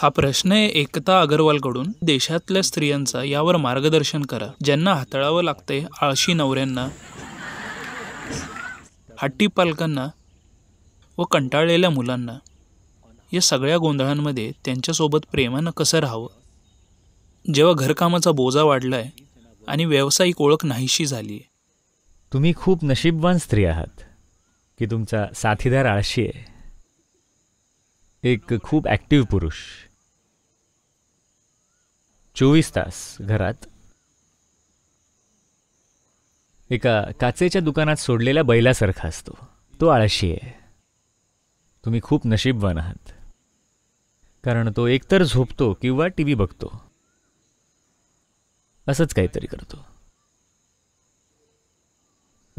हा प्रश्न आहे एकता अगरवालकडून देशातल्या स्त्रियांचा यावर मार्गदर्शन करा ज्यांना हाताळावं लागतंय आळशी नवऱ्यांना हट्टी पालकांना व कंटाळलेल्या मुलांना या सगळ्या गोंधळांमध्ये त्यांच्यासोबत प्रेमानं कसं राहावं जेव्हा घरकामाचा बोजा वाढला आहे आणि व्यावसायिक ओळख नाहीशी झाली आहे तुम्ही खूप नशीबवान स्त्री आहात की तुमचा साथीदार आळशी आहे एक खूप ॲक्टिव्ह पुरुष चोवीस तास घरात एका काचेच्या दुकानात सोडलेल्या बैलासारखा असतो तो आळशी आहे तुम्ही खूप नशीबवान आहात कारण तो एकतर झोपतो किंवा टी व्ही बघतो असंच काहीतरी करतो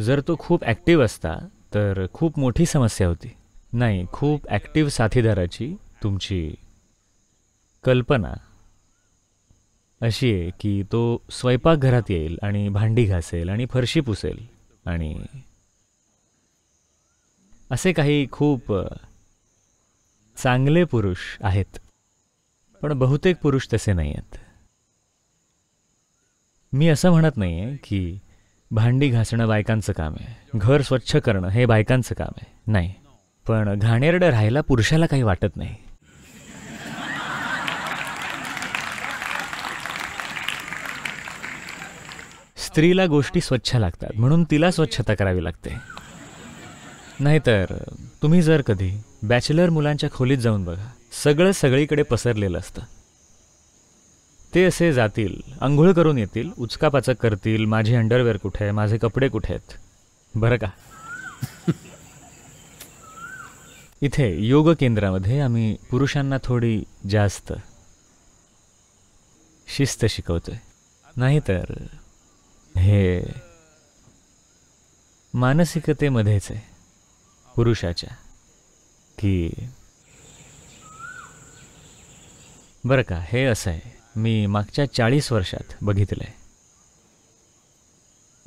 जर तो खूप ॲक्टिव्ह असता तर खूप मोठी समस्या होती नाही खूप ॲक्टिव्ह साथीदाराची तुमची कल्पना अशी आहे की तो स्वयंपाकघरात येईल आणि भांडी घासेल आणि फरशी पुसेल आणि असे काही खूप चांगले पुरुष आहेत पण बहुतेक पुरुष तसे नाही आहेत मी असं म्हणत नाही आहे की भांडी घासणं बायकांचं काम आहे घर स्वच्छ करणं हे बायकांचं काम आहे नाही पण घाणेरडं राहायला पुरुषाला काही वाटत नाही स्त्रीला गोष्टी स्वच्छ लागतात म्हणून तिला स्वच्छता करावी लागते नाहीतर तुम्ही जर कधी बॅचलर मुलांच्या खोलीत जाऊन बघा सगळं सगळीकडे पसरलेलं असतं ते असे जातील आंघोळ करून येतील उचकापाचक करतील माझे अंडरवेअर कुठे आहे माझे कपडे कुठे आहेत बरं का इथे योग केंद्रामध्ये आम्ही पुरुषांना थोडी जास्त शिस्त शिकवतोय नाहीतर हे मानसिकतेमध्येच आहे पुरुषाच्या की बरं का हे असं आहे मी मागच्या चाळीस वर्षात बघितलं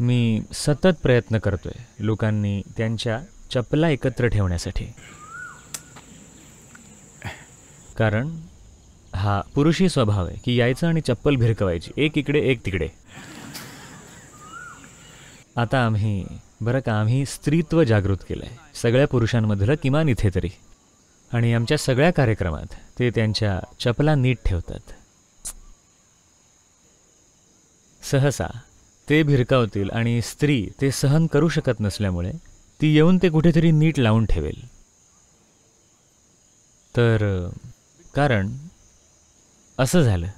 मी सतत प्रयत्न करतोय लोकांनी त्यांच्या चपला एकत्र ठेवण्यासाठी कारण हा पुरुषी स्वभाव आहे की यायचं आणि चप्पल भिरकवायची एक इकडे एक तिकडे आता आम्ही बरं का आम्ही स्त्रीत्व जागृत केलं आहे सगळ्या पुरुषांमधलं किमान इथे तरी आणि आमच्या सगळ्या कार्यक्रमात ते त्यांच्या चपला नीट ठेवतात सहसा ते भिरकावतील आणि स्त्री ते सहन करू शकत नसल्यामुळे ती येऊन ते कुठेतरी नीट लावून ठेवेल तर कारण असं झालं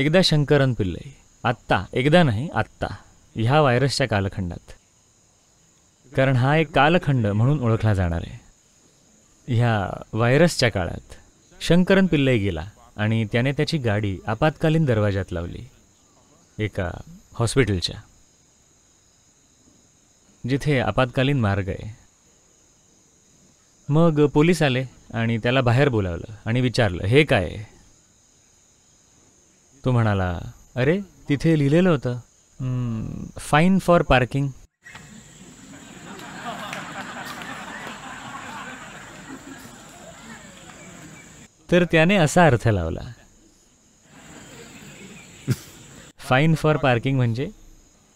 एकदा शंकरन पिल्लई आत्ता एकदा नाही आत्ता ह्या व्हायरसच्या कालखंडात कारण हा एक कालखंड म्हणून ओळखला जाणार आहे ह्या व्हायरसच्या काळात शंकरन पिल्लई गेला आणि त्याने त्याची गाडी आपत्कालीन दरवाजात लावली एका हॉस्पिटलच्या जिथे आपत्कालीन मार्ग आहे मग पोलीस आले आणि त्याला बाहेर बोलावलं आणि विचारलं हे काय तो म्हणाला अरे तिथे लिहिलेलं होतं फाईन फॉर पार्किंग तर त्याने असा अर्थ लावला फाईन फॉर पार्किंग म्हणजे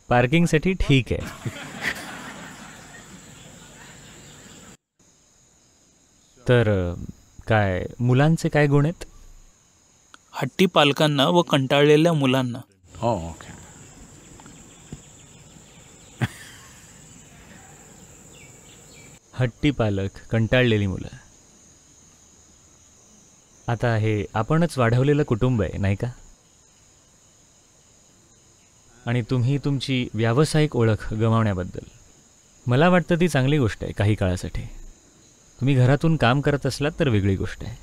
पार्किंगसाठी ठीक आहे तर काय मुलांचे काय गुण आहेत हट्टी पालकांना व कंटाळलेल्या मुलांना ओके oh, हट्टी पालक कंटाळलेली मुलं आता हे आपणच वाढवलेलं कुटुंब आहे नाही का आणि तुम्ही तुमची व्यावसायिक ओळख गमावण्याबद्दल मला वाटतं ती चांगली गोष्ट आहे काही काळासाठी तुम्ही घरातून काम करत असलात तर वेगळी गोष्ट आहे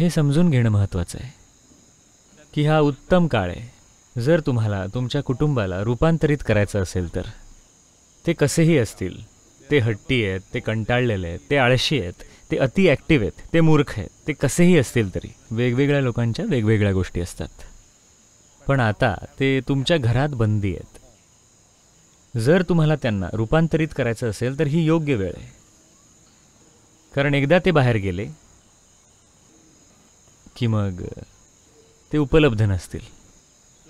हे समजून घेणं महत्त्वाचं आहे की हा उत्तम काळ आहे जर तुम्हाला तुमच्या कुटुंबाला रूपांतरित करायचं असेल तर ते कसेही असतील ते हट्टी आहेत ते कंटाळलेले आहेत ते आळशी आहेत ते अति ॲक्टिव्ह आहेत ते मूर्ख आहेत ते कसेही असतील तरी वेगवेगळ्या लोकांच्या वेगवेगळ्या गोष्टी असतात पण आता ते तुमच्या घरात बंदी आहेत जर तुम्हाला त्यांना रूपांतरित करायचं असेल तर ही योग्य वेळ आहे कारण एकदा ते बाहेर गेले की मग ते उपलब्ध नसतील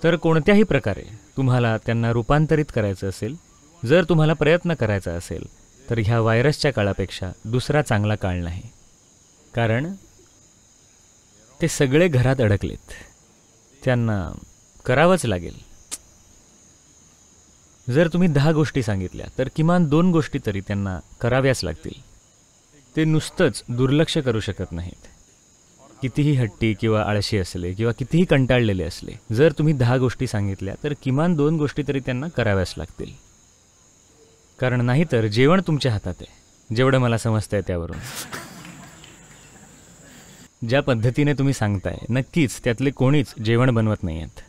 तर कोणत्याही प्रकारे तुम्हाला त्यांना रूपांतरित करायचं असेल जर तुम्हाला प्रयत्न करायचा असेल तर ह्या व्हायरसच्या काळापेक्षा दुसरा चांगला काळ नाही कारण ते सगळे घरात अडकलेत त्यांना करावंच लागेल जर तुम्ही दहा गोष्टी सांगितल्या तर किमान दोन गोष्टी तरी त्यांना कराव्याच लागतील ते नुसतंच दुर्लक्ष करू शकत नाहीत कितीही हट्टी किंवा आळशी असले किंवा कितीही कंटाळलेले असले जर तुम्ही दहा गोष्टी सांगितल्या तर किमान दोन गोष्टी तरी त्यांना कराव्याच लागतील कारण नाहीतर जेवण तुमच्या हातात आहे जेवढं मला समजतंय त्यावरून ज्या पद्धतीने तुम्ही सांगताय नक्कीच त्यातले कोणीच जेवण बनवत नाही आहेत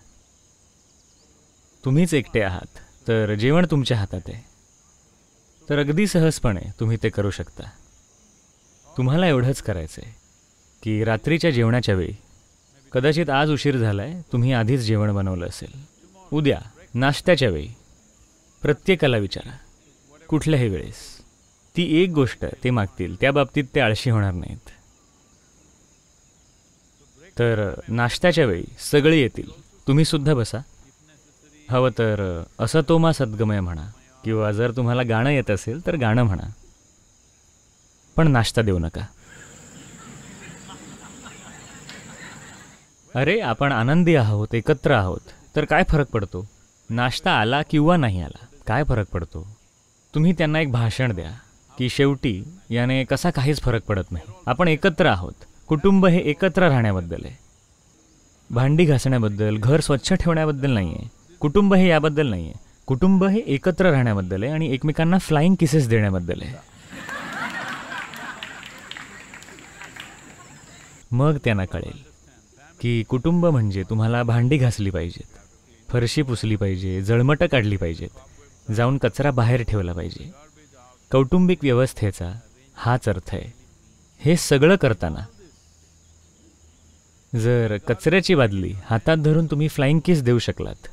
तुम्हीच एकटे आहात तर जेवण तुमच्या हातात आहे तर अगदी सहजपणे तुम्ही ते करू शकता तुम्हाला एवढंच करायचं आहे की रात्रीच्या जेवणाच्या वेळी कदाचित आज उशीर झाला आहे तुम्ही आधीच जेवण बनवलं असेल उद्या नाश्त्याच्या वेळी प्रत्येकाला विचारा कुठल्याही वेळेस ती एक गोष्ट ते मागतील त्या बाबतीत ते आळशी होणार नाहीत तर नाश्त्याच्या वेळी सगळे येतील तुम्ही सुद्धा बसा हवं तर असं मा सद्गमय म्हणा किंवा जर तुम्हाला गाणं येत असेल तर गाणं म्हणा पण नाश्ता देऊ नका अरे आपण आनंदी आहोत एकत्र आहोत तर काय फरक पडतो नाश्ता आला किंवा नाही आला काय फरक पडतो तुम्ही त्यांना एक भाषण द्या की शेवटी याने कसा काहीच फरक पडत नाही आपण एकत्र आहोत कुटुंब हे एकत्र राहण्याबद्दल आहे भांडी घासण्याबद्दल घर स्वच्छ ठेवण्याबद्दल नाही आहे कुटुंब हे याबद्दल नाही आहे कुटुंब हे एकत्र राहण्याबद्दल आहे आणि एकमेकांना फ्लाईंग किसेस देण्याबद्दल आहे मग त्यांना कळेल की कुटुंब म्हणजे तुम्हाला भांडी घासली पाहिजेत फरशी पुसली पाहिजे जळमटं काढली पाहिजेत जाऊन कचरा बाहेर ठेवला पाहिजे कौटुंबिक व्यवस्थेचा हाच अर्थ आहे हे सगळं करताना जर कचऱ्याची बादली हातात धरून तुम्ही फ्लाइंग किस देऊ शकलात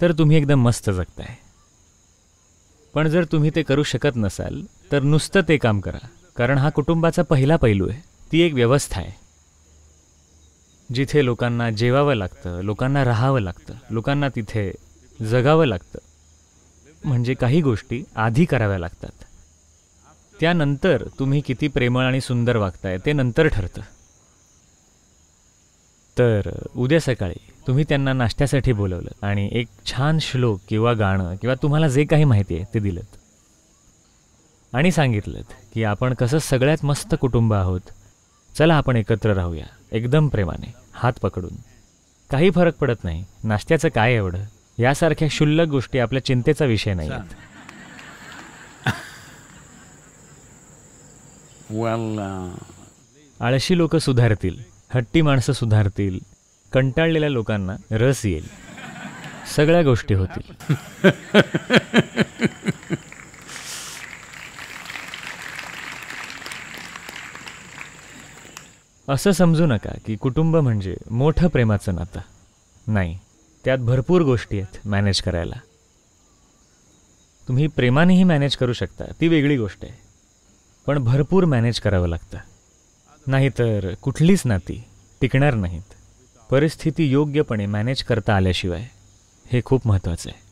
तर तुम्ही एकदम मस्त जगताय पण जर तुम्ही ते करू शकत नसाल तर नुसतं ते काम करा कारण हा कुटुंबाचा पहिला पैलू आहे ती एक व्यवस्था आहे जिथे लोकांना जेवावं लागतं लोकांना राहावं लागतं लोकांना तिथे जगावं लागतं म्हणजे काही गोष्टी आधी कराव्या लागतात त्यानंतर तुम्ही किती प्रेमळ आणि सुंदर वागताय ते नंतर ठरतं तर उद्या सकाळी तुम्ही त्यांना नाश्त्यासाठी बोलवलं आणि एक छान श्लोक किंवा गाणं किंवा तुम्हाला जे काही माहिती आहे ते दिलं आणि सांगितलं की आपण कसं सगळ्यात मस्त कुटुंब आहोत चला आपण एकत्र राहूया एकदम प्रेमाने हात पकडून काही फरक पडत नाही नाश्त्याचं काय एवढं यासारख्या क्षुल्लक गोष्टी आपल्या चिंतेचा विषय नाही uh, आळशी लोक सुधारतील हट्टी माणसं सुधारतील कंटाळलेल्या लोकांना रस येईल सगळ्या गोष्टी होतील असं समजू नका की कुटुंब म्हणजे मोठं प्रेमाचं नातं नाही त्यात भरपूर गोष्टी आहेत मॅनेज करायला तुम्ही प्रेमानेही मॅनेज करू शकता ती वेगळी गोष्ट आहे पण भरपूर मॅनेज करावं लागतं नाहीतर कुठलीच नाती टिकणार नाहीत परिस्थिती योग्यपणे मॅनेज करता आल्याशिवाय हे खूप महत्त्वाचं आहे